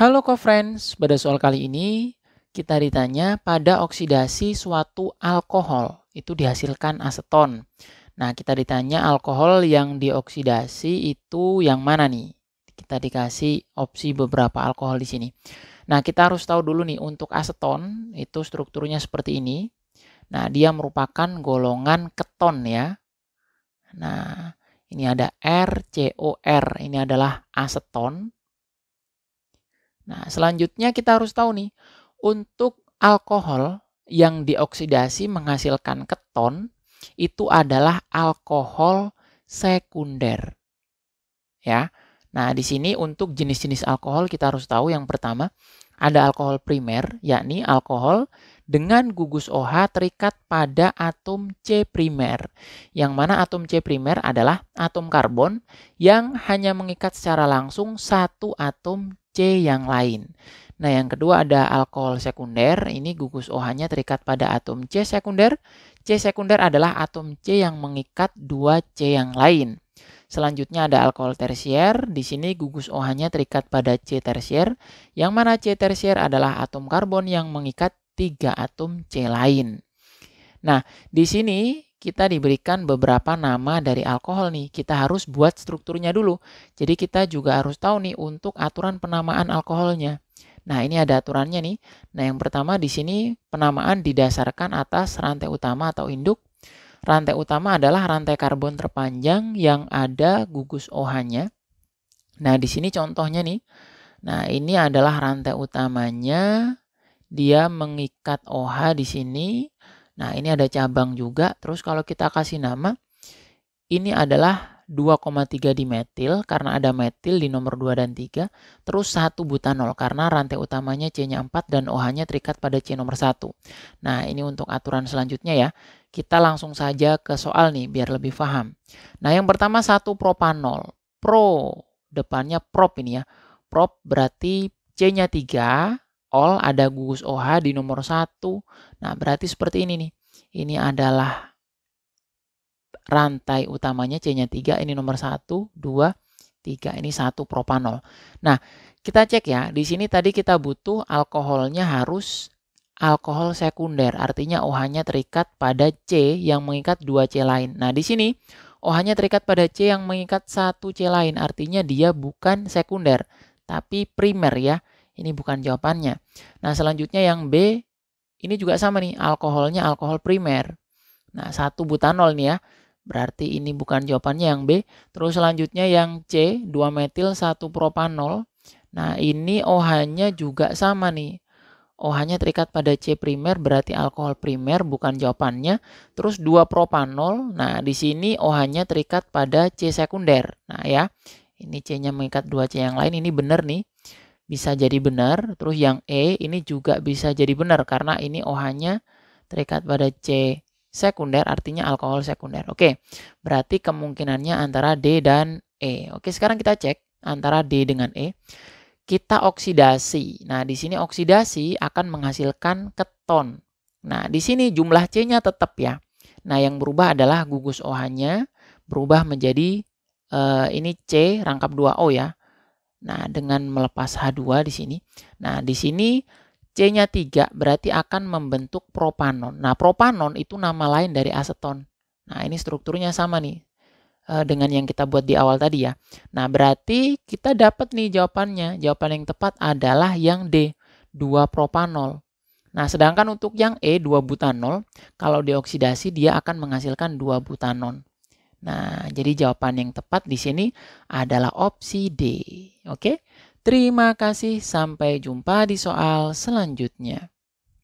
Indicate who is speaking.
Speaker 1: Halo co-friends, pada soal kali ini kita ditanya pada oksidasi suatu alkohol itu dihasilkan aseton. Nah, kita ditanya alkohol yang dioksidasi itu yang mana nih? Kita dikasih opsi beberapa alkohol di sini. Nah, kita harus tahu dulu nih untuk aseton itu strukturnya seperti ini. Nah, dia merupakan golongan keton ya. Nah, ini ada R. ini adalah aseton. Nah, selanjutnya kita harus tahu nih, untuk alkohol yang dioksidasi menghasilkan keton itu adalah alkohol sekunder. Ya. Nah, di sini untuk jenis-jenis alkohol kita harus tahu yang pertama ada alkohol primer, yakni alkohol dengan gugus OH terikat pada atom C primer, yang mana atom C primer adalah atom karbon yang hanya mengikat secara langsung satu atom C yang lain. Nah, yang kedua ada alkohol sekunder. Ini gugus OH-nya terikat pada atom C sekunder. C sekunder adalah atom C yang mengikat dua c yang lain. Selanjutnya ada alkohol tersier. Di sini gugus OH-nya terikat pada C tersier, yang mana C tersier adalah atom karbon yang mengikat tiga atom C lain. Nah, di sini kita diberikan beberapa nama dari alkohol nih. Kita harus buat strukturnya dulu. Jadi kita juga harus tahu nih untuk aturan penamaan alkoholnya. Nah, ini ada aturannya nih. Nah, yang pertama di sini penamaan didasarkan atas rantai utama atau induk. Rantai utama adalah rantai karbon terpanjang yang ada gugus OH-nya. Nah, di sini contohnya nih. Nah, ini adalah rantai utamanya. Dia mengikat OH di sini. Nah, ini ada cabang juga. Terus kalau kita kasih nama, ini adalah 2,3 di metil karena ada metil di nomor 2 dan 3. Terus 1 butanol karena rantai utamanya C-nya 4 dan OH-nya terikat pada C nomor 1. Nah, ini untuk aturan selanjutnya ya. Kita langsung saja ke soal nih biar lebih paham. Nah, yang pertama 1 propanol. Pro, depannya prop ini ya. Prop berarti C-nya 3, all ada gugus OH di nomor satu. Nah, berarti seperti ini nih. Ini adalah rantai utamanya C-nya 3, ini nomor satu, dua, tiga. ini satu propanol. Nah, kita cek ya. Di sini tadi kita butuh alkoholnya harus alkohol sekunder, artinya OH-nya terikat pada C yang mengikat dua c lain. Nah, di sini OH-nya terikat pada C yang mengikat satu c lain, artinya dia bukan sekunder, tapi primer ya. Ini bukan jawabannya. Nah, selanjutnya yang B, ini juga sama nih, alkoholnya alkohol primer. Nah, satu butanol nih ya. Berarti ini bukan jawabannya yang B. Terus selanjutnya yang C, 2-metil 1-propanol. Nah, ini OH-nya juga sama nih. OH-nya terikat pada C primer berarti alkohol primer bukan jawabannya. Terus 2 propanol. Nah, di sini OH-nya terikat pada C sekunder. Nah, ya. Ini C-nya mengikat 2C yang lain ini benar nih bisa jadi benar. Terus yang E ini juga bisa jadi benar karena ini OH-nya terikat pada C sekunder artinya alkohol sekunder. Oke, berarti kemungkinannya antara D dan E. Oke, sekarang kita cek antara D dengan E. Kita oksidasi. Nah, di sini oksidasi akan menghasilkan keton. Nah, di sini jumlah C-nya tetap ya. Nah, yang berubah adalah gugus OH-nya berubah menjadi uh, ini C rangkap 2O ya Nah, dengan melepas H2 di sini. Nah, di sini C-nya 3 berarti akan membentuk propanon. Nah, propanon itu nama lain dari aseton. Nah, ini strukturnya sama nih eh, dengan yang kita buat di awal tadi ya. Nah, berarti kita dapat nih jawabannya. Jawaban yang tepat adalah yang D, 2 propanol. Nah, sedangkan untuk yang E, 2 butanol, kalau dioksidasi dia akan menghasilkan 2 butanon. Nah, jadi jawaban yang tepat di sini adalah opsi D. Oke, terima kasih. Sampai jumpa di soal selanjutnya.